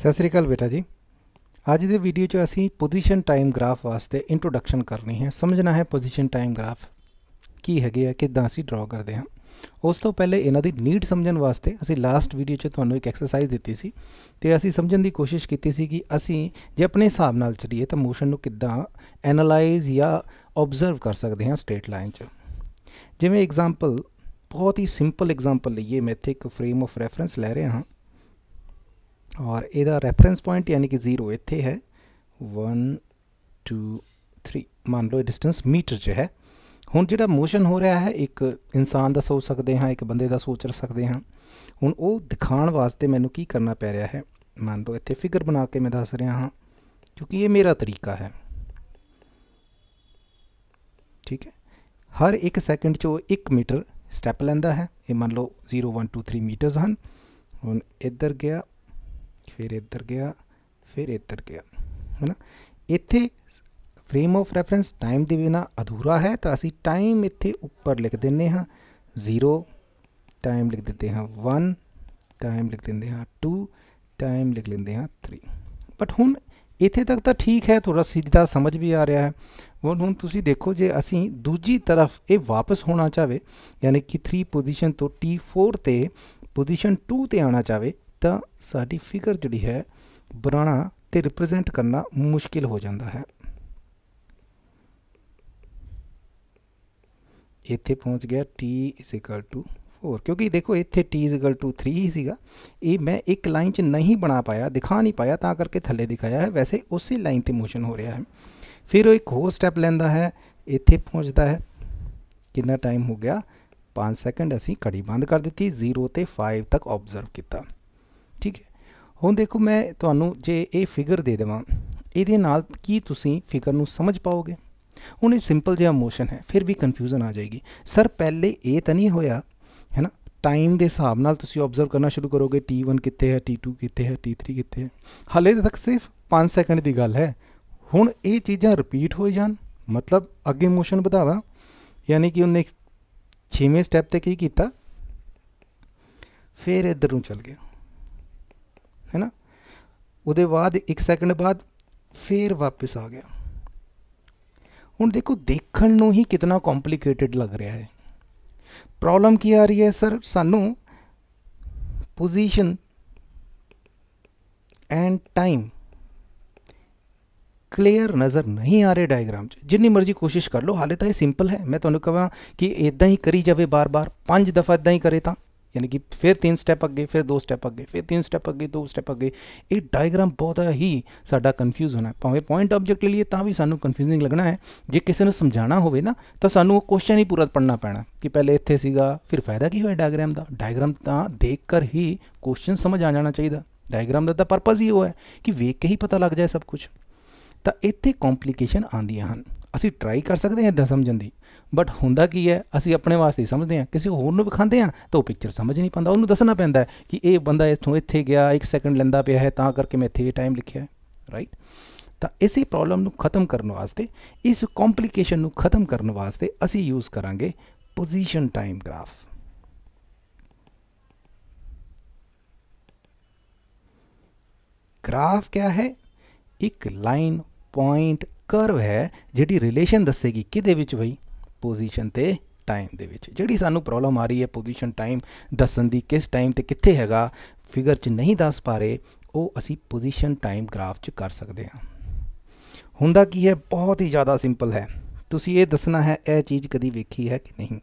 ਸਤਿ ਸ੍ਰੀ ਅਕਾਲ ਬੇਟਾ ਜੀ ਅੱਜ ਦੇ ਵੀਡੀਓ 'ਚ ਅਸੀਂ ਪੋਜੀਸ਼ਨ ਟਾਈਮ ਗ੍ਰਾਫ ਵਾਸਤੇ ਇੰਟਰੋਡਕਸ਼ਨ ਕਰਨੀ ਹੈ ਸਮਝਣਾ ਹੈ ਪੋਜੀਸ਼ਨ ਟਾਈਮ ਗ੍ਰਾਫ ਕੀ ਹੈਗੇ ਆ ਕਿਦਾਂ ਅਸੀਂ ਡਰਾ ਕਰਦੇ ਹਾਂ ਉਸ ਤੋਂ ਪਹਿਲੇ ਇਹਨਾਂ ਦੀ ਨੀਡ ਸਮਝਣ ਵਾਸਤੇ ਅਸੀਂ ਲਾਸਟ ਵੀਡੀਓ 'ਚ ਤੁਹਾਨੂੰ ਇੱਕ ਐਕਸਰਸਾਈਜ਼ ਦਿੱਤੀ ਸੀ ਤੇ ਅਸੀਂ ਸਮਝਣ ਦੀ ਕੋਸ਼ਿਸ਼ ਕੀਤੀ ਸੀ ਕਿ ਅਸੀਂ ਜੇ ਆਪਣੇ ਹਿਸਾਬ ਨਾਲ ਚੱਲੀਏ ਤਾਂ ਮੋਸ਼ਨ ਨੂੰ ਕਿੱਦਾਂ ਐਨਲਾਈਜ਼ ਜਾਂ ਆਬਜ਼ਰਵ ਕਰ ਸਕਦੇ ਹਾਂ ਸਟੇਟ ਲਾਈਨ 'ਚ ਜਿਵੇਂ ਐਗਜ਼ਾਮਪਲ ਬਹੁਤ ਹੀ ਸਿੰਪਲ ਐਗਜ਼ਾਮਪਲ ਲਈਏ ਮੈਂ ਇੱਥੇ ਇੱਕ ਫਰੇਮ ਆਫ ਰੈਫਰੈਂਸ ਲੈ ਰਿਹਾ ਹਾਂ ਔਰ ਇਹਦਾ ਰੈਫਰੈਂਸ ਪੁਆਇੰਟ ਯਾਨੀ ਕਿ 0 ਇੱਥੇ ਹੈ 1 2 3 ਮੰਨ ਲਓ ਡਿਸਟੈਂਸ ਮੀਟਰ 'ਚ ਹੈ ਹੁਣ ਜਿਹੜਾ ਮੋਸ਼ਨ ਹੋ ਰਿਹਾ ਹੈ ਇੱਕ ਇਨਸਾਨ ਦਾ ਸੋਚ ਸਕਦੇ ਹਾਂ ਇੱਕ ਬੰਦੇ ਦਾ ਸੋਚ ਸਕਦੇ ਹਾਂ ਹੁਣ ਉਹ ਦਿਖਾਉਣ ਵਾਸਤੇ ਮੈਨੂੰ ਕੀ ਕਰਨਾ ਪੈ ਰਿਹਾ ਹੈ ਮੰਨ ਲਓ ਇੱਥੇ ਫਿਗਰ ਬਣਾ ਕੇ ਮੈਂ ਦੱਸ ਰਿਹਾ ਹਾਂ ਕਿਉਂਕਿ ਇਹ ਮੇਰਾ ਤਰੀਕਾ ਹੈ ਠੀਕ ਹੈ ਹਰ 1 ਸੈਕਿੰਡ 'ਚ ਉਹ 1 ਮੀਟਰ ਸਟੈਪ ਲੈਂਦਾ ਹੈ ਇਹ ਮੰਨ ਲਓ 0 1 2 3 ਮੀਟਰਸ ਹਨ ਹੁਣ ਇੱਧਰ ਗਿਆ फिर इधर गया फिर इधर गया है ना इत फ्रेम ऑफ रेफरेंस टाइम के बिना अधूरा है तो असी टाइम इतने उपर लिख दें जीरो टाइम लिख देते हाँ वन टाइम लिख देंगे हाँ टू टाइम लिख लेंगे हाँ थ्री बट हूँ इतने तक तो ठीक है थोड़ा तो सीधा समझ भी आ रहा है वन हूँ तुम देखो जे असी दूजी तरफ ये वापस होना चाहे यानी कि थ्री पोजिशन तो टी फोर से पोजिशन टू पर आना चाहे तो सागर जी है बना तो रिप्रजेंट करना मुश्किल हो जाता है इतने पहुँच गया T is equal to four क्योंकि देखो इतने T is equal to three ही सगा मैं एक लाइन च नहीं बना पाया दिखा नहीं पाया ता करके थले दिखाया है वैसे उसी लाइन से मोशन हो रहा है फिर वो एक होर स्टैप लेंदा है इतने पहुँचता है कि टाइम हो गया पाँच सैकेंड असी घड़ी बंद कर दी जीरो तो फाइव तक ऑबजर्व किया ਹੁਣ ਦੇਖੋ ਮੈਂ ਤੁਹਾਨੂੰ ਜੇ ਇਹ ਫਿਗਰ ਦੇ ਦੇਵਾਂ ਇਹਦੇ ਨਾਲ ਕੀ ਤੁਸੀਂ ਫਿਗਰ ਨੂੰ ਸਮਝ ਪਾਓਗੇ ਹੁਣ ਇਹ ਸਿੰਪਲ ਜਿਹਾ ਮੋਸ਼ਨ ਹੈ ਫਿਰ ਵੀ ਕਨਫਿਊਜ਼ਨ ਆ ਜਾਏਗੀ ਸਰ ਪਹਿਲੇ ਇਹ ਤਾਂ ਨਹੀਂ ਹੋਇਆ ਹੈ ਨਾ ਟਾਈਮ ਦੇ ਹਿਸਾਬ ਨਾਲ ਤੁਸੀਂ ਆਬਜ਼ਰਵ ਕਰਨਾ ਸ਼ੁਰੂ ਕਰੋਗੇ T1 ਕਿੱਥੇ ਹੈ T2 ਕਿੱਥੇ ਹੈ T3 ਕਿੱਥੇ ਹੈ ਹਲੇ ਤੱਕ ਸਿਰਫ 5 ਸੈਕਿੰਡ ਦੀ ਗੱਲ ਹੈ ਹੁਣ ਇਹ ਚੀਜ਼ਾਂ ਰਿਪੀਟ ਹੋਈ ਜਾਣ ਮਤਲਬ ਅੱਗੇ ਮੋਸ਼ਨ ਵਧਾਵਾ ਯਾਨੀ ਕਿ ਉਹਨੇ 6ਵੇਂ ਸਟੈਪ ਤੇ ਕੀ ਕੀਤਾ ਫਿਰ ਇਧਰ ਨੂੰ ਚੱਲ ਗਿਆ ਹੈ ਨਾ ਉਹਦੇ ਬਾਅਦ 1 ਸੈਕਿੰਡ ਬਾਅਦ ਫੇਰ ਵਾਪਸ ਆ ਗਿਆ ਹੁਣ ਦੇਖੋ ਦੇਖਣ ਨੂੰ ਹੀ ਕਿੰਨਾ ਕੰਪਲਿਕੇਟਿਡ ਲੱਗ ਰਿਹਾ ਹੈ ਪ੍ਰੋਬਲਮ ਕੀ ਆ ਰਹੀ ਹੈ ਸਰ ਸਾਨੂੰ ਪੋਜੀਸ਼ਨ ਐਂਡ ਟਾਈਮ ਕਲੀਅਰ ਨਜ਼ਰ ਨਹੀਂ ਆ ਰਹੇ ਡਾਇਗਰਾਮ 'ਚ ਜਿੰਨੀ ਮਰਜ਼ੀ ਕੋਸ਼ਿਸ਼ ਕਰ ਲਓ ਹਾਲੇ ਤਾਂ ਇਹ ਸਿੰਪਲ ਹੈ ਮੈਂ ਤੁਹਾਨੂੰ ਕਹਾਂ ਕਿ ਇਦਾਂ ਹੀ ਕਰੀ ਜਾਵੇ ਬਾਰ-ਬਾਰ ਪੰਜ ਦਫਾ ਇਦਾਂ ਹੀ ਕਰੇ ਤਾਂ ਯਾਨੀ ਕਿ ਫਿਰ ਤਿੰਨ ਸਟੈਪ ਅੱਗੇ ਫਿਰ ਦੋ ਸਟੈਪ ਅੱਗੇ ਫਿਰ ਤਿੰਨ ਸਟੈਪ ਅੱਗੇ ਦੋ ਸਟੈਪ ਅੱਗੇ ਇਹ ਡਾਇਗਰਾਮ ਬਹੁਤ ਹੀ ਸਾਡਾ ਕਨਫਿਊਜ਼ ਹੋਣਾ ਭਾਵੇਂ ਪੁਆਇੰਟ ਆਬਜੈਕਟ ਲਈ ਤਾਂ ਵੀ ਸਾਨੂੰ ਕਨਫਿਊਜ਼ਿੰਗ ਲੱਗਣਾ ਹੈ ਜੇ ਕਿਸੇ ਨੂੰ ਸਮਝਾਣਾ ਹੋਵੇ ਨਾ ਤਾਂ ਸਾਨੂੰ ਉਹ ਕੁਐਸਚਨ ਹੀ ਪੂਰਾ ਪੜਨਾ ਪੈਣਾ ਕਿ ਪਹਿਲੇ ਇੱਥੇ ਸੀਗਾ ਫਿਰ ਫਾਇਦਾ ਕੀ ਹੋਇਆ ਡਾਇਗਰਾਮ ਦਾ ਡਾਇਗਰਾਮ ਤਾਂ ਦੇਖ ਕਰ ਹੀ ਕੁਐਸਚਨ ਸਮਝ ਆ ਜਾਣਾ ਚਾਹੀਦਾ ਡਾਇਗਰਾਮ ਦਾ ਤਾਂ ਪਰਪਸ ਹੀ ਉਹ ਹੈ ਕਿ ਵੇਖ ਕੇ ਹੀ ਪਤਾ ਲੱਗ ਜਾਏ ਸਭ ਕੁਝ ਤਾਂ ਇੱਥੇ ਕੰਪਲਿਕੇਸ਼ਨ ਆਉਂਦੀਆਂ ਹਨ ਅਸੀਂ ਟਰਾਈ ਕਰ ਸਕਦੇ ਹਾਂ ਇਦਾਂ ਸਮਝਣ ਦੀ ਬਟ ਹੁੰਦਾ ਕੀ ਹੈ ਅਸੀਂ ਆਪਣੇ ਵਾਸਤੇ ਸਮਝਦੇ ਹਾਂ ਕਿਸੇ ਹੋਰ ਨੂੰ ਵਿਖਾਉਂਦੇ ਹਾਂ ਤਾਂ ਉਹ ਪਿਕਚਰ ਸਮਝ ਨਹੀਂ ਪੈਂਦਾ ਉਹਨੂੰ ਦੱਸਣਾ ਪੈਂਦਾ ਕਿ ਇਹ ਬੰਦਾ ਇੱਥੋਂ ਇੱਥੇ ਗਿਆ 1 ਸੈਕਿੰਡ ਲੈਂਦਾ ਪਿਆ ਹੈ ਤਾਂ ਕਰਕੇ ਮੈਂ ਇੱਥੇ ਇਹ ਟਾਈਮ ਲਿਖਿਆ ਹੈ ਰਾਈਟ ਤਾਂ ਇਸੇ ਪ੍ਰੋਬਲਮ ਨੂੰ ਖਤਮ ਕਰਨ ਵਾਸਤੇ ਇਸ ਕੰਪਲਿਕੇਸ਼ਨ ਨੂੰ ਖਤਮ ਕਰਨ ਵਾਸਤੇ ਅਸੀਂ ਯੂਜ਼ ਕਰਾਂਗੇ ਪੋਜੀਸ਼ਨ ਟਾਈਮ ਗ੍ਰਾਫ ਗ੍ਰਾਫ ਕੀ ਹੈ ਇੱਕ ਲਾਈਨ ਪੁਆਇੰਟ ਕਰਵ ਹੈ ਜਿਹੜੀ ਰਿਲੇਸ਼ਨ ਦੱਸੇਗੀ ਕਿਦੇ ਵਿੱਚ ਬਈ ਪੋਜੀਸ਼ਨ ਤੇ ਟਾਈਮ ਦੇ ਵਿੱਚ ਜਿਹੜੀ ਸਾਨੂੰ ਪ੍ਰੋਬਲਮ ਆ ਰਹੀ ਹੈ ਪੋਜੀਸ਼ਨ ਟਾਈਮ ਦੱਸਣ ਦੀ ਕਿਸ ਟਾਈਮ ਤੇ ਕਿੱਥੇ ਹੈਗਾ ਫਿਗਰ 'ਚ ਨਹੀਂ ਦੱਸ ਪਾ ਰਹੇ ਉਹ ਅਸੀਂ ਪੋਜੀਸ਼ਨ ਟਾਈਮ ਗ੍ਰਾਫ 'ਚ ਕਰ ਸਕਦੇ ਹਾਂ ਹੁੰਦਾ ਕੀ ਹੈ ਬਹੁਤ ਹੀ ਜ਼ਿਆਦਾ ਸਿੰਪਲ ਹੈ ਤੁਸੀਂ ਇਹ ਦੱਸਣਾ ਹੈ ਇਹ ਚੀਜ਼ ਕਦੀ ਵੇਖੀ ਹੈ ਕਿ ਨਹੀਂ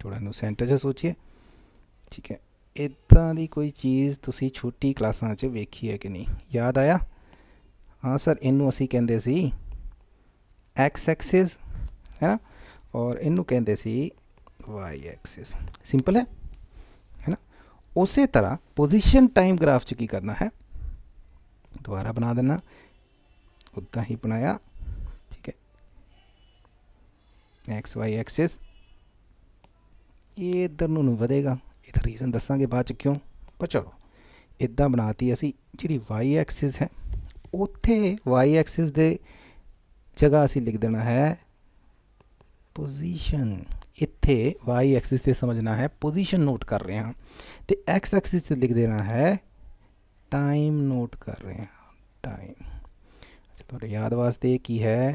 ਥੋੜਾ ਨੂੰ ਸੈਂਟੈਂਸ ਸੋਚੀਏ ਠੀਕ ਹੈ ਇਦਾਂ ਦੀ ਕੋਈ ਚੀਜ਼ ਤੁਸੀਂ ਛੋਟੀ ਕਲਾਸਾਂ 'ਚ ਵੇਖੀ ਹੈ ਕਿ ਨਹੀਂ ਯਾਦ ਆਇਆ हाँ सर इनू असी कहें एक्स एक्सिस है ना और इनू कहें वाई एक्सिस सिंपल है है ना उस तरह पोजिशन टाइम ग्राफ च की करना है दोबारा बना देना उदा ही बनाया ठीक है एक्स वाई एक्सिस ये इधर वेगा इधर रीजन दसागे बाद क्यों पर चलो इदा बनाती असी जी वाई एक्सिस है ਉੱਥੇ y ਐਕਸਿਸ ਦੇ ਜਗ੍ਹਾ ਅਸੀਂ ਲਿਖ ਦੇਣਾ ਹੈ ਪੋਜੀਸ਼ਨ ਇੱਥੇ y ਐਕਸਿਸ ਤੇ ਸਮਝਣਾ ਹੈ ਪੋਜੀਸ਼ਨ ਨੋਟ ਕਰ ਰਹੇ ਹਾਂ ਤੇ x ਐਕਸਿਸ ਤੇ ਲਿਖ ਦੇਣਾ ਹੈ ਟਾਈਮ ਨੋਟ ਕਰ ਰਹੇ ਹਾਂ ਟਾਈਮ ਤੁਹਾਡੇ ਯਾਦ ਵਾਸਤੇ ਕੀ ਹੈ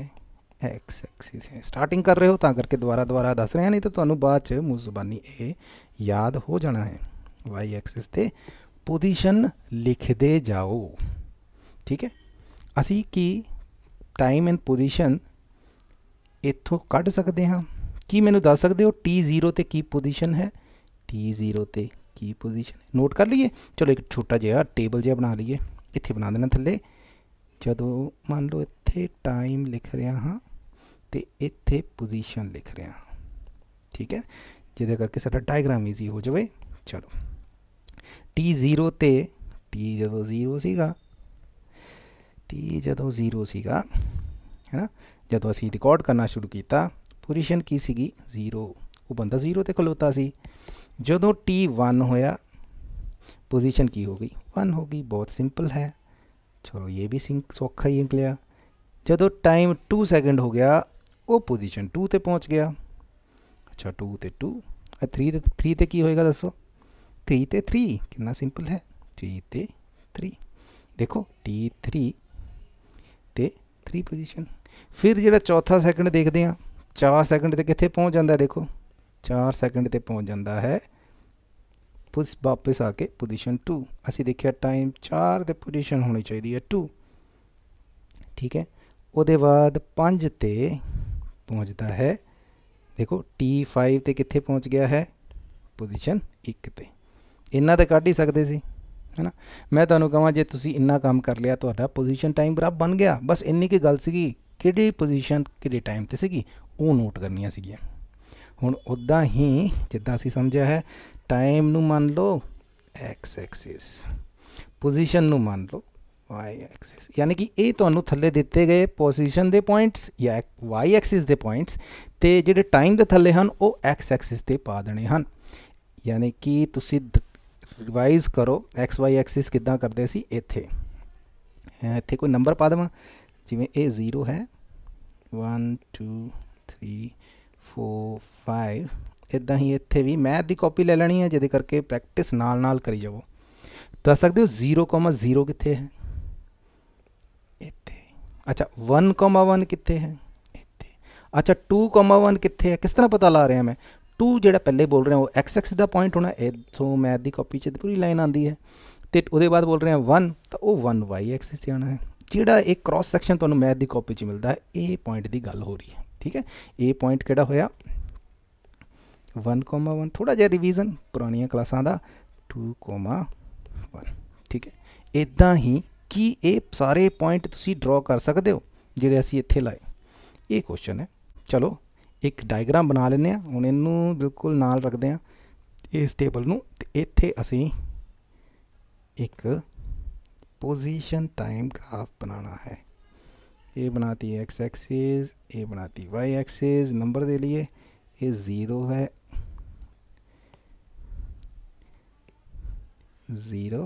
x ਐਕਸਿਸ ਹੈ ਸਟਾਰਟਿੰਗ ਕਰ ਰਹੇ ਹੋ ਤਾਂ ਕਰਕੇ ਦੁਬਾਰਾ ਦੁਬਾਰਾ ਦੱਸ ਰਹੇ ਹਾਂ ਨਹੀਂ ਤਾਂ ਤੁਹਾਨੂੰ ਬਾਅਦ ਚ ਮੂੰਹ ਜ਼ੁਬਾਨੀ ਇਹ ਯਾਦ ਹੋ ਜਾਣਾ ਹੈ y ਐਕਸਿਸ ਤੇ ਪੋਜੀਸ਼ਨ ਲਿਖਦੇ ਜਾਓ ਠੀਕ ਹੈ ਅਸੀਂ ਕੀ ਟਾਈਮ ਐਂਡ ਪੋਜੀਸ਼ਨ ਇੱਥੋਂ ਕੱਢ ਸਕਦੇ ਹਾਂ ਕੀ ਮੈਨੂੰ ਦੱਸ ਸਕਦੇ ਹੋ T0 ਤੇ ਕੀ ਪੋਜੀਸ਼ਨ ਹੈ T0 ਤੇ ਕੀ ਪੋਜੀਸ਼ਨ ਹੈ ਨੋਟ ਕਰ ਲਈਏ ਚਲੋ ਇੱਕ ਛੋਟਾ ਜਿਹਾ ਟੇਬਲ ਜਿਹਾ ਬਣਾ ਲਈਏ ਇੱਥੇ ਬਣਾ ਦੇਣਾ ਥੱਲੇ ਜਦੋਂ ਮੰਨ ਲਓ ਇੱਥੇ ਟਾਈਮ ਲਿਖ ਰਿਹਾ ਹਾਂ ਤੇ ਇੱਥੇ ਪੋਜੀਸ਼ਨ ਲਿਖ ਰਿਹਾ ਹਾਂ ਠੀਕ ਹੈ ਜਿਹਦੇ ਕਰਕੇ ਸਾਡਾ ਡਾਇਗਰਾਮ ਈਜ਼ੀ ਹੋ ਜਾਵੇ ਚਲੋ T0 ਤੇ T ਜਦੋਂ 0 ਸੀਗਾ ਵੀ ਜਦੋਂ है ना जो असी रिकॉर्ड करना शुरू किया पोजिशन की सी जीरो वो बंदा जीरो तो खलोता ਖਲੋਤਾ जो टी वन होया पोजिशन की गई वन गई बहुत सिंपल है चलो ये भी सिंक सौखा ही निकलिया जो टाइम टू सैकेंड हो गया वह पोजिशन टू तो पहुँच गया अच्छा टू तो टू थ्री तो थ्री तो की होएगा दसो थ्री तो थ्री कि सिंपल है थ्री तो थ्री देखो टी थ्री 3 ਪੋਜੀਸ਼ਨ ਫਿਰ ਜਿਹੜਾ ਚੌਥਾ ਸੈਕਿੰਡ ਦੇਖਦੇ ਆ 4 ਸੈਕਿੰਡ ਤੇ ਕਿੱਥੇ ਪਹੁੰਚ ਜਾਂਦਾ ਦੇਖੋ 4 ਸੈਕਿੰਡ ਤੇ ਪਹੁੰਚ ਜਾਂਦਾ ਹੈ ਪੁਸ ਵਾਪਸ ਆ ਕੇ ਪੋਜੀਸ਼ਨ 2 ਅਸੀਂ ਦੇਖਿਆ ਟਾਈਮ 4 ਤੇ ਪੋਜੀਸ਼ਨ ਹੋਣੀ ਚਾਹੀਦੀ ਹੈ 2 ਠੀਕ ਹੈ ਉਹਦੇ ਬਾਅਦ 5 ਤੇ ਪਹੁੰਚਦਾ ਹੈ ਦੇਖੋ T5 ਤੇ ਕਿੱਥੇ ਪਹੁੰਚ ਗਿਆ ਹੈ ਪੋਜੀਸ਼ਨ 1 ਤੇ ਇਹਨਾਂ ਤੇ ਕੱਢ ਹੀ ਸਕਦੇ ਸੀ ਹੈਨਾ ਮੈਂ ਤੁਹਾਨੂੰ ਕਹਾਂ ਜੇ ਤੁਸੀਂ ਇੰਨਾ ਕੰਮ ਕਰ ਲਿਆ ਤੁਹਾਡਾ ਪੋਜੀਸ਼ਨ ਟਾਈਮ ਬਰਾਬਰ ਬਣ ਗਿਆ ਬਸ ਇੰਨੀ ਕੀ ਗੱਲ ਸੀਗੀ ਕਿਹੜੀ ਪੋਜੀਸ਼ਨ ਕਿਹੜੇ ਟਾਈਮ ਤੇ ਸੀਗੀ ਉਹ ਨੋਟ ਕਰਨੀਆਂ ਸੀਗੀਆਂ ਹੁਣ ਉਦਾਂ ਹੀ ਜਿੱਦਾਂ ਅਸੀਂ ਸਮਝਿਆ ਹੈ ਟਾਈਮ ਨੂੰ ਮੰਨ ਲਓ x ਐਕਸਿਸ ਪੋਜੀਸ਼ਨ ਨੂੰ ਮੰਨ ਲਓ y ਐਕਸਿਸ ਯਾਨੀ ਕਿ ਇਹ ਤੁਹਾਨੂੰ ਥੱਲੇ ਦਿੱਤੇ ਗਏ ਪੋਜੀਸ਼ਨ ਦੇ ਪੁਆਇੰਟਸ ਜਾਂ y ਐਕਸਿਸ ਦੇ ਪੁਆਇੰਟਸ ਤੇ ਜਿਹੜੇ ਟਾਈਮ ਦੇ ਥੱਲੇ ਹਨ ਉਹ x ਐਕਸਿਸ ਤੇ ਪਾ ਦੇਣੇ ਹਨ ਯਾਨੀ ਕਿ ਤੁਸੀਂ ਰਿਵਾਈਜ਼ ਕਰੋ x y ਐਕਸਿਸ ਕਿੱਦਾਂ ਕਰਦੇ ਸੀ ਇੱਥੇ ਇੱਥੇ ਕੋਈ ਨੰਬਰ ਪਾ ਦਵਾਂ ਜਿਵੇਂ ਇਹ 0 ਹੈ 1 2 3 4 5 ਇਦਾਂ ਹੀ ਇੱਥੇ ਵੀ ਮੈਥ ਦੀ ਕਾਪੀ ਲੈ ਲੈਣੀ ਹੈ ਜਿਹਦੇ ਕਰਕੇ ਪ੍ਰੈਕਟਿਸ ਨਾਲ ਨਾਲ ਕਰੀ ਜਾਵੋ ਦੱਸ ਸਕਦੇ ਹੋ 0,0 ਕਿੱਥੇ ਹੈ ਇੱਥੇ ਅੱਛਾ 1,1 ਕਿੱਥੇ ਹੈ ਇੱਥੇ ਅੱਛਾ 2,1 ਕਿੱਥੇ ਹੈ ਕਿਸ ਤਰ੍ਹਾਂ ਪਤਾ ਲਾ ਰਿਹਾ ਮੈਂ 2 ਜਿਹੜਾ ਪਹਿਲੇ ਬੋਲ ਰਿਹਾ ਉਹ ਐਕਸ ਐਕਸਿਸ ਦਾ ਪੁਆਇੰਟ ਹੋਣਾ ਇਥੋਂ ਮੈਥ ਦੀ ਕਾਪੀ 'ਚ ਪੂਰੀ ਲਾਈਨ ਆਂਦੀ ਹੈ ਤੇ ਉਹਦੇ ਬਾਅਦ ਬੋਲ ਰਿਹਾ 1 ਤਾਂ ਉਹ 1 y ਐਕਸਿਸ 'ਤੇ ਆਣਾ ਹੈ ਜਿਹੜਾ ਇਹ ਕ੍ਰਾਸ ਸੈਕਸ਼ਨ ਤੁਹਾਨੂੰ ਮੈਥ ਦੀ ਕਾਪੀ 'ਚ ਮਿਲਦਾ ਹੈ ਇਹ ਪੁਆਇੰਟ ਦੀ ਗੱਲ ਹੋ ਰਹੀ ਹੈ ਠੀਕ ਹੈ ਇਹ ਪੁਆਇੰਟ ਕਿਹੜਾ ਹੋਇਆ 1,1 ਥੋੜਾ ਜਿਹਾ ਰਿਵੀਜ਼ਨ ਪੁਰਾਣੀਆਂ ਕਲਾਸਾਂ ਦਾ 2,1 ਠੀਕ ਹੈ ਇਦਾਂ ਹੀ ਕੀ ਇਹ ਸਾਰੇ ਪੁਆਇੰਟ ਤੁਸੀਂ ਡਰਾ ਕਰ ਸਕਦੇ ਹੋ ਜਿਹੜੇ ਅਸੀਂ ਇੱਥੇ ਲਾਏ ਇਹ ਕੁਐਸਚਨ ਹੈ ਚਲੋ एक डायग्राम बना लें ਆ ਹੁਣ बिल्कुल नाल रखते हैं इस टेबल में इतने असी एक पोजिशन टाइम ग्राफ बनाना है ये बनाती है एक्स एक्सिस ये बनाती वाई एक्सिस नंबर दे लिए ये ज़ीरो है zero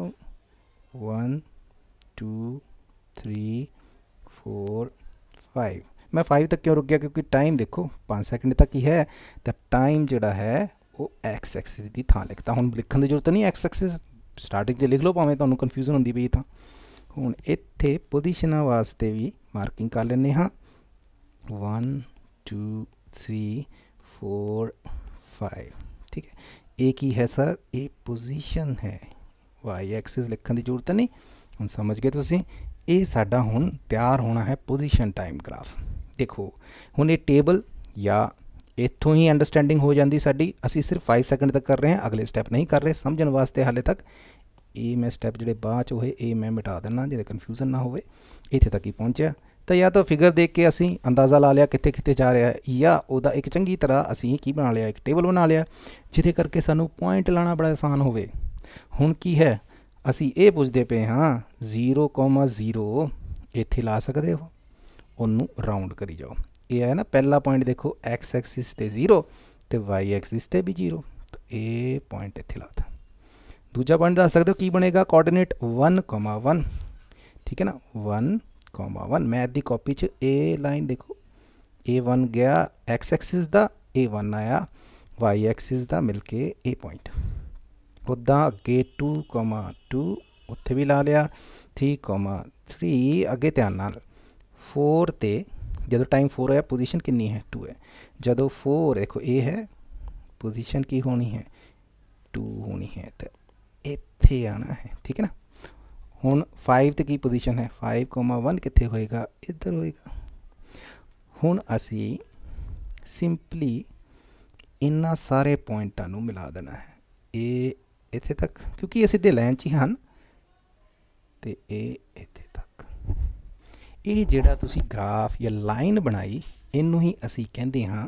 one two three four five ਮੈਂ 5 ਤੱਕ ਕਿਉਂ ਰੁਕ ਗਿਆ ਕਿਉਂਕਿ ਟਾਈਮ ਦੇਖੋ 5 ਸੈਕਿੰਡ ਤੱਕ ਹੀ ਹੈ ਤਾਂ ਟਾਈਮ ਜਿਹੜਾ ਹੈ ਉਹ ਐਕਸ ਐਕਸਿਸ ਦੀ ਥਾਂ ਲਿਖਤਾ ਹੁਣ ਲਿਖਣ ਦੀ ਜ਼ਰੂਰਤ ਨਹੀਂ ਐਕਸ ਐਕਸਿਸ ਸਟਾਰਟਿੰਗ ਤੇ ਲਿਖ ਲਓ ਭਾਵੇਂ ਤੁਹਾਨੂੰ ਕਨਫਿਊਜ਼ਨ ਹੁੰਦੀ ਪਈ ਤਾਂ ਹੁਣ ਇੱਥੇ ਪੋਜੀਸ਼ਨਾਂ ਵਾਸਤੇ ਵੀ ਮਾਰਕਿੰਗ ਕਰ ਲੈਨੇ ਹਾਂ 1 2 3 4 5 ਠੀਕ ਹੈ ਇਹ ਕੀ ਹੈ ਸਰ ਇਹ ਪੋਜੀਸ਼ਨ ਹੈ y ਐਕਸਿਸ ਲਿਖਣ ਦੀ ਜ਼ਰੂਰਤ ਨਹੀਂ ਹੁਣ ਸਮਝ ਗਏ ਤੁਸੀਂ ਇਹ ਸਾਡਾ ਹੁਣ ਤਿਆਰ ਹੋਣਾ ਹੈ ਪੋਜੀਸ਼ਨ ਟਾਈਮ ਗ੍ਰਾਫ ਦੇਖੋ ਹੁਣ ਇਹ ਟੇਬਲ ਜਾਂ ਇੱਥੋਂ ਹੀ ਅੰਡਰਸਟੈਂਡਿੰਗ ਹੋ ਜਾਂਦੀ ਸਾਡੀ ਅਸੀਂ ਸਿਰਫ 5 ਸੈਕਿੰਡ ਤੱਕ ਕਰ ਰਹੇ ਹਾਂ ਅਗਲੇ ਸਟੈਪ ਨਹੀਂ ਕਰ ਰਹੇ ਸਮਝਣ ਵਾਸਤੇ ਹਾਲੇ ਤੱਕ ਇਹ ਮੈਂ ਸਟੈਪ ਜਿਹੜੇ ਬਾਅਦ ਚ ਹੋਏ ਇਹ ਮੈਂ ਮਿਟਾ ਦਿੰਨਾ ਜਿਹਦੇ ਕਨਫਿਊਜ਼ਨ ਨਾ ਹੋਵੇ ਇੱਥੇ ਤੱਕ ਹੀ ਪਹੁੰਚਿਆ ਤਾਂ ਜਾਂ ਤਾਂ ਫਿਗਰ ਦੇਖ ਕੇ ਅਸੀਂ ਅੰਦਾਜ਼ਾ ਲਾ ਲਿਆ ਕਿੱਥੇ ਕਿੱਥੇ ਜਾ ਰਿਹਾ ਹੈ ਜਾਂ ਉਹਦਾ ਇੱਕ ਚੰਗੀ ਤਰ੍ਹਾਂ ਅਸੀਂ ਕੀ ਬਣਾ ਲਿਆ ਇੱਕ ਟੇਬਲ ਬਣਾ ਲਿਆ ਜਿਹਦੇ ਕਰਕੇ ਸਾਨੂੰ ਪੁਆਇੰਟ ਲਾਣਾ ਬੜਾ ਆਸਾਨ ਹੋਵੇ ਹੁਣ ਕੀ ਹੈ ਅਸੀਂ ਇਹ ਪੁੱਛਦੇ ਪਏ ਹਾਂ 0,0 ਇੱਥੇ ਲਾ ਸਕਦੇ ਹੋ ਉਹਨੂੰ ਰਾਉਂਡ ਕਰੀ ਜਾਓ ਇਹ ਹੈ ਨਾ ਪਹਿਲਾ ਪੁਆਇੰਟ ਦੇਖੋ x ਐਕਸਿਸ ਤੇ 0 ਤੇ y ਐਕਸਿਸ ਤੇ ਵੀ 0 ਤਾਂ ਇਹ ਪੁਆਇੰਟ ਇੱਥੇ ਲਾਤਾ ਦੂਜਾ ਪੁਆਇੰਟ ਦੱਸ ਸਕਦੇ ਹੋ ਕੀ ਬਣੇਗਾ ਕੋਆਰਡੀਨੇਟ 1,1 ਠੀਕ ਹੈ ਨਾ 1,1 ਮੈਥ ਦੀ ਕਾਪੀ 'ਚ ਇਹ ਲਾਈਨ ਦੇਖੋ a1 ਗਿਆ x ਐਕਸਿਸ ਦਾ a1 ਆਇਆ y ਐਕਸਿਸ ਦਾ ਮਿਲ ਕੇ a ਪੁਆਇੰਟ ਉਦਾਂ ਅੱਗੇ 2,2 ਉੱਥੇ ਵੀ ਲਾ ਲਿਆ 3,3 ਅੱਗੇ ਧਿਆਨ ਨਾਲ 4 ਤੇ ਜਦੋਂ ਟਾਈਮ 4 ਹੋਇਆ ਪੋਜੀਸ਼ਨ ਕਿੰਨੀ ਹੈ 2 ਹੈ ਜਦੋਂ 4 ਦੇਖੋ ਇਹ ਹੈ ਪੋਜੀਸ਼ਨ ਕੀ ਹੋਣੀ ਹੈ 2 ਹੋਣੀ ਹੈ ਤਾਂ ਇੱਥੇ ਆਣਾ ਹੈ ਠੀਕ ਹੈ ਨਾ ਹੁਣ 5 ਤੇ ਕੀ ਪੋਜੀਸ਼ਨ ਹੈ 5,1 ਕਿੱਥੇ ਹੋਏਗਾ ਇੱਧਰ ਹੋਏਗਾ ਹੁਣ ਅਸੀਂ ਸਿੰਪਲੀ ਇਨ੍ਹਾਂ ਸਾਰੇ ਪੁਆਇੰਟਾਂ ਨੂੰ ਮਿਲਾ ਦੇਣਾ ਹੈ ਇਹ ਇੱਥੇ ਤੱਕ ਕਿਉਂਕਿ ਇਹ ਸਿੱਧੇ ਲਾਈਨ 'ਚ ਹੀ ਹਨ ਤੇ ਇਹ ਇੱਥੇ ਇਹ ਜਿਹੜਾ ਤੁਸੀਂ ਗ੍ਰਾਫ ਜਾਂ ਲਾਈਨ ਬਣਾਈ ਇਹਨੂੰ ਹੀ ਅਸੀਂ ਕਹਿੰਦੇ ਹਾਂ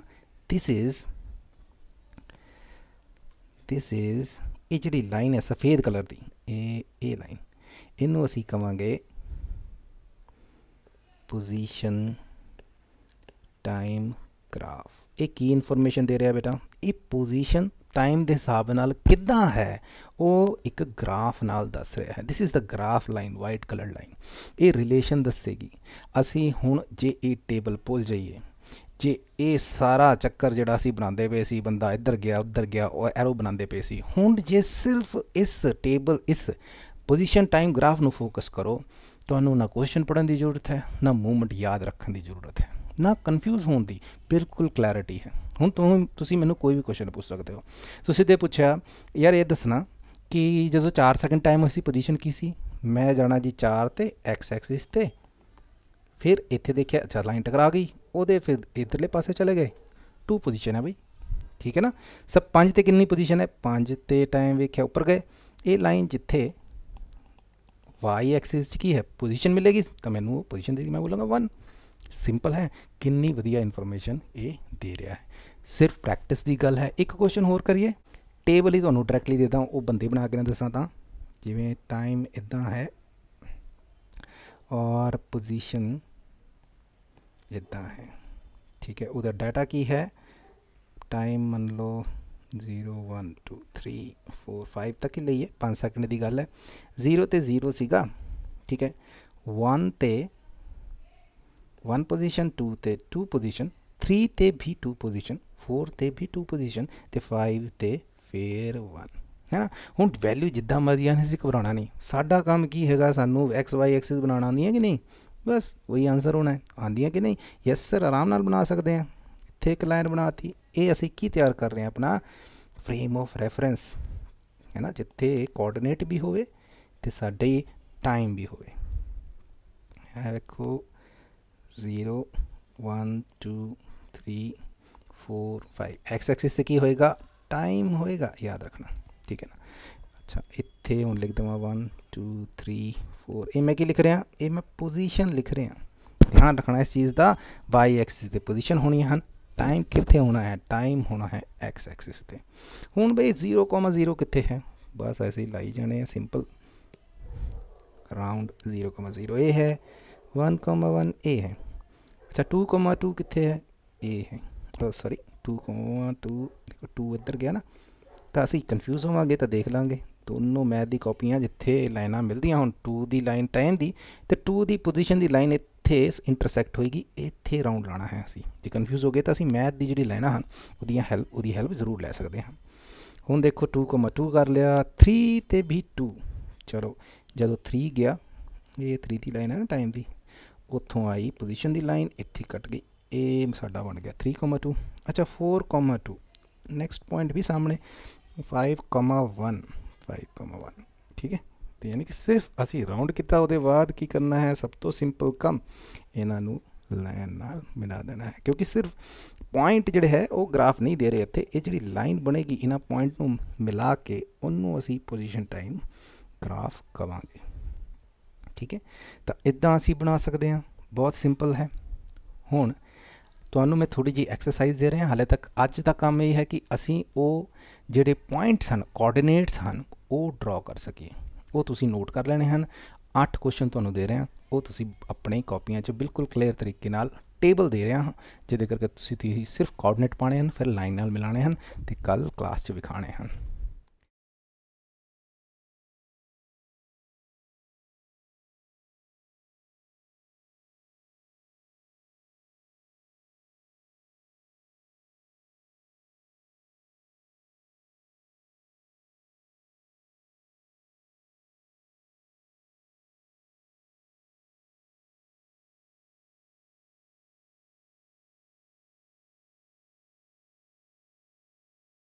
ਥਿਸ ਇਜ਼ ਥਿਸ ਇਜ਼ ਇਹ ਜਿਹੜੀ ਲਾਈਨ ਹੈ ਸਫੇਦ ਕਲਰ ਦੀ ਇਹ ਇਹ ਲਾਈਨ ਇਹਨੂੰ ਅਸੀਂ ਕਵਾਂਗੇ ਪੋਜੀਸ਼ਨ ਟਾਈਮ ਗ੍ਰਾਫ ਇਹ ਕੀ ਇਨਫੋਰਮੇਸ਼ਨ ਦੇ ਰਿਹਾ ਬੇਟਾ ਇਹ ਪੋਜੀਸ਼ਨ ਟਾਈਮ ਦੇ ਹਿਸਾਬ ਨਾਲ ਕਿੱਦਾਂ ਹੈ ਉਹ ਇੱਕ ਗ੍ਰਾਫ ਨਾਲ ਦੱਸ ਰਿਹਾ ਹੈ this is the graph line white colour line ਇਹ ਰਿਲੇਸ਼ਨ ਦੱਸੇਗੀ ਅਸੀਂ ਹੁਣ ਜੇ ਇਹ ਟੇਬਲ ਪੁੱਲ ਜਾਈਏ ਜੇ ਇਹ ਸਾਰਾ ਚੱਕਰ ਜਿਹੜਾ ਅਸੀਂ ਬਣਾਉਂਦੇ ਪਏ ਸੀ ਬੰਦਾ ਇੱਧਰ ਗਿਆ ਉੱਧਰ ਗਿਆ ਉਹ ਐਰੋ ਬਣਾਉਂਦੇ ਪਏ ਸੀ ਹੁਣ ਜੇ ਸਿਰਫ ਇਸ ਟੇਬਲ ਇਸ ਪੋਜੀਸ਼ਨ ਟਾਈਮ ਗ੍ਰਾਫ ਨੂੰ ਫੋਕਸ ਕਰੋ ਤੁਹਾਨੂੰ ਨਾ ਕੁਐਸਚਨ ਪੜਨ ਦੀ ਜ਼ਰੂਰਤ ਹੈ ਨਾ ਮੂਵਮੈਂਟ ਯਾਦ ਰੱਖਣ ਦੀ ਜ਼ਰੂਰਤ ਹੈ ਨਾ ਕਨਫਿਊਜ਼ ਹੋਣ ਦੀ ਬਿਲਕੁਲ ਕਲੈਰਿਟੀ ਹੈ ਹੁਣ ਤੂੰ ਤੁਸੀਂ ਮੈਨੂੰ ਕੋਈ ਵੀ ਕੁਐਸਚਨ ਪੁੱਛ ਸਕਦੇ ਹੋ ਸੋ ਸਿੱਧੇ ਪੁੱਛਿਆ ਯਾਰ ਇਹ ਦੱਸਣਾ ਕਿ ਜਦੋਂ 4 ਸੈਕਿੰਡ ਟਾਈਮ ਹੋਈ ਸੀ ਪੋਜੀਸ਼ਨ ਕੀ ਸੀ ਮੈਂ ਜਾਣਾ ਜੀ 4 ਤੇ ਐਕਸ ਐਕਸਿਸ ਤੇ ਫਿਰ ਇੱਥੇ ਦੇਖਿਆ ਅੱਛਾ ਲਾਈਨ ਟਕਰਾ ਗਈ ਉਹਦੇ ਫਿਰ ਇਧਰਲੇ ਪਾਸੇ ਚਲੇ ਗਏ 2 ਪੋਜੀਸ਼ਨ ਹੈ ਬਈ ਠੀਕ ਹੈ ਨਾ ਸਭ 5 ਤੇ ਕਿੰਨੀ ਪੋਜੀਸ਼ਨ ਹੈ 5 ਤੇ ਟਾਈਮ ਵੇਖਿਆ ਉੱਪਰ ਗਏ ਇਹ ਲਾਈਨ ਜਿੱਥੇ y ਐਕਸਿਸ 'ਚ ਕੀ ਹੈ ਪੋਜੀਸ਼ਨ ਮਿਲੇਗੀ ਤਾਂ ਮੈਨੂੰ ਉਹ ਪੋਜੀਸ਼ਨ ਦੇਗੀ ਮੈਂ ਬੋਲਾਂਗਾ 1 ਸਿੰਪਲ ਹੈ ਕਿੰਨੀ ਵਧੀਆ ਇਨਫੋਰਮੇਸ਼ਨ ਇਹ ਦੇ ਰਿਹਾ ਹੈ ਸਿਰਫ ਪ੍ਰੈਕਟਿਸ ਦੀ ਗੱਲ ਹੈ ਇੱਕ ਕੁਐਸਚਨ ਹੋਰ ਕਰੀਏ ਟੇਬਲ ਹੀ ਤੁਹਾਨੂੰ ਡਾਇਰੈਕਟਲੀ ਦੇ ਦਾਂ ਉਹ ਬੰਦੇ ਬਣਾ ਕੇ ਨਾ ਦੱਸਾਂ ਤਾਂ ਜਿਵੇਂ ਟਾਈਮ ਇਦਾਂ ਹੈ ਔਰ ਪੋਜੀਸ਼ਨ ਇਦਾਂ ਹੈ ਠੀਕ ਹੈ ਉਹਦਾ ਡਾਟਾ ਕੀ ਹੈ ਟਾਈਮ ਮੰਨ ਲਓ 0 1 2 3 4 5 ਤੱਕ ਹੀ ਲਈਏ 5 ਸੈਕਿੰਡ ਦੀ ਗੱਲ ਹੈ 0 ਤੇ 0 ਸੀਗਾ ਠੀਕ ਹੈ 1 ਤੇ 1 ਪੋਜੀਸ਼ਨ 2 ਤੇ 2 ਪੋਜੀਸ਼ਨ 3 ते भी टू पोजीशन 4 ਤੇ ਵੀ ਟੂ ਪੋਜੀਸ਼ਨ ਤੇ 5 ਤੇ ਫੇਰ 1 ਹੈ ਨਾ ਹੁਣ ਵੈਲਿਊ ਜਿੱਦਾਂ ਮਰਜ਼ੀ ਆਨੇ ਸੀ ਘਬਰਾਉਣਾ ਨਹੀਂ ਸਾਡਾ ਕੰਮ ਕੀ ਹੈਗਾ ਸਾਨੂੰ ਐਕਸ ਵਾਈ ਐਕਸਿਸ ਬਣਾਉਣਾ ਆਉਂਦੀ ਹੈ ਕਿ ਨਹੀਂ ਬਸ ਉਹੀ ਆਨਸਰ ਹੋਣਾ ਹੈ ਆਉਂਦੀਆਂ ਕਿ ਨਹੀਂ ਯੈਸ ਸਰ ਆਰਾਮ ਨਾਲ ਬਣਾ ਸਕਦੇ ਆ ਇੱਥੇ ਇੱਕ ਲਾਈਨ ਬਣਾਤੀ ਇਹ ਅਸੀਂ ਕੀ ਤਿਆਰ ਕਰ ਰਹੇ ਆ ਆਪਣਾ ਫਰੇਮ ਆਫ ਰੈਫਰੈਂਸ ਹੈ ਨਾ ਜਿੱਥੇ ਕੋਆਰਡੀਨੇਟ ਵੀ ਹੋਵੇ ਤੇ ਸਾਡੇ ਟਾਈਮ ਵੀ ਹੋਵੇ ਹੈ ਦੇਖੋ 0 1 2 three four five X axis से की होएगा टाइम होएगा याद रखना ठीक है ना अच्छा इतने हम लिख देव वन टू थ्री फोर ये मैं कि लिख रहा ये मैं पोजिशन लिख रहा ध्यान रखना इस चीज़ का वाई एक्सिस से पोजिशन होनी है टाइम कितने होना है टाइम होना है एक्स एक्सिस से हूँ बई जीरो कॉमा जीरो कितने है बस ऐसे ही लाई जाने simple round zero comma zero A है वन कॉमा वन ए है अच्छा टू कॉमा टू कितने है ਇਹ ਹੈ ਸੌਰੀ 2,2 ਦੇਖੋ 2 ਇੱਧਰ ਗਿਆ ਨਾ ਤਾਂ ਅਸੀਂ ਕਨਫਿਊਜ਼ ਹੋਵਾਂਗੇ ਤਾਂ ਦੇਖ ਲਾਂਗੇ ਦੋਨੋਂ ਮੈਥ ਦੀ ਕਾਪੀਆਂ ਜਿੱਥੇ ਲਾਈਨਾਂ ਮਿਲਦੀਆਂ ਹੁਣ 2 ਦੀ ਲਾਈਨ 10 ਦੀ ਤੇ 2 ਦੀ ਪੋਜੀਸ਼ਨ ਦੀ ਲਾਈਨ ਇੱਥੇ ਇੰਟਰਸੈਕਟ ਹੋਏਗੀ ਇੱਥੇ ਰਾਉਂਡ ਲਾਣਾ ਹੈ ਅਸੀਂ ਜੇ ਕਨਫਿਊਜ਼ ਹੋ ਗਏ ਤਾਂ ਅਸੀਂ ਮੈਥ ਦੀ ਜਿਹੜੀ ਲਾਈਨਾਂ ਹਨ ਉਹਦੀਆਂ ਹੈਲਪ ਉਹਦੀ ਹੈਲਪ ਜ਼ਰੂਰ ਲੈ ਸਕਦੇ ਹਾਂ ਹੁਣ ਦੇਖੋ 2,2 ਕਰ ਲਿਆ 3 ਤੇ ਵੀ 2 ਚਲੋ ਜਦੋਂ 3 ਗਿਆ ਇਹ 3 ਦੀ ਲਾਈਨ ਹੈ ਨਾ ਟਾਈਮ ਦੀ ਉੱਥੋਂ ਆਈ ਪੋਜੀਸ਼ਨ ਦੀ ਲਾਈਨ ਇੱਥੇ ਕੱਟ ਗਈ ਇਹ ਸਾਡਾ ਬਣ ਗਿਆ 3,2 ਅੱਛਾ 4,2 ਨੈਕਸਟ ਪੁਆਇੰਟ ਵੀ ਸਾਹਮਣੇ 5,1 5,1 ਠੀਕ ਹੈ ਤੇ ਯਾਨੀ ਕਿ ਸਿਰਫ ਅਸੀਂ ਰਾਉਂਡ ਕੀਤਾ ਉਹਦੇ ਬਾਅਦ ਕੀ ਕਰਨਾ ਹੈ ਸਭ ਤੋਂ ਸਿੰਪਲ ਕੰਮ ਇਹਨਾਂ ਨੂੰ ਲਾਈਨ ਨਾਲ ਮਿਲਾ ਦੇਣਾ ਹੈ ਕਿਉਂਕਿ ਸਿਰਫ ਪੁਆਇੰਟ ਜਿਹੜੇ ਹੈ ਉਹ ਗ੍ਰਾਫ ਨਹੀਂ ਦੇ ਰਹੇ ਇੱਥੇ ਇਹ ਜਿਹੜੀ ਲਾਈਨ ਬਣੇਗੀ ਇਹਨਾਂ ਪੁਆਇੰਟ ਨੂੰ ਮਿਲਾ ਕੇ ਉਹਨੂੰ ਅਸੀਂ ਪੋਜੀਸ਼ਨ ਟਾਈਮ ਗ੍ਰਾਫ ਕਵਾਂਗੇ ਠੀਕ ਹੈ ਤਾਂ ਇਦਾਂ ਅਸੀਂ ਬਣਾ ਸਕਦੇ ਹਾਂ ਬਹੁਤ ਸਿੰਪਲ ਹੈ ਹੁਣ ਤੁਹਾਨੂੰ ਮੈਂ ਥੋੜੀ ਜੀ ਐਕਸਰਸਾਈਜ਼ ਦੇ ਰਿਹਾ ਹਾਲੇ ਤੱਕ ਅੱਜ ਦਾ ਕੰਮ ਇਹ ਹੈ ਕਿ ਅਸੀਂ ਉਹ ਜਿਹੜੇ ਪੁਆਇੰਟਸ ਹਨ ਕੋਆਰਡੀਨੇਟਸ ਹਨ ਉਹ ਡਰਾ ਕਰ ਸਕੀਏ ਉਹ ਤੁਸੀਂ ਨੋਟ ਕਰ ਲੈਣੇ ਹਨ 8 ਕੁਐਸਚਨ ਤੁਹਾਨੂੰ ਦੇ ਰਿਹਾ ਉਹ ਤੁਸੀਂ ਆਪਣੇ ਕਾਪੀਆਂ 'ਚ ਬਿਲਕੁਲ ਕਲੀਅਰ ਤਰੀਕੇ ਨਾਲ ਟੇਬਲ ਦੇ ਰਿਹਾ ਹਾਂ ਜਿਹਦੇ ਕਰਕੇ ਤੁਸੀਂ ਸਿਰਫ ਕੋਆਰਡੀਨੇਟ ਪਾਣੇ ਹਨ ਫਿਰ ਲਾਈਨ ਨਾਲ ਮਿਲਾਣੇ ਹਨ ਤੇ ਕੱਲ ਕਲਾਸ 'ਚ ਵਿਖਾਣੇ ਹਨ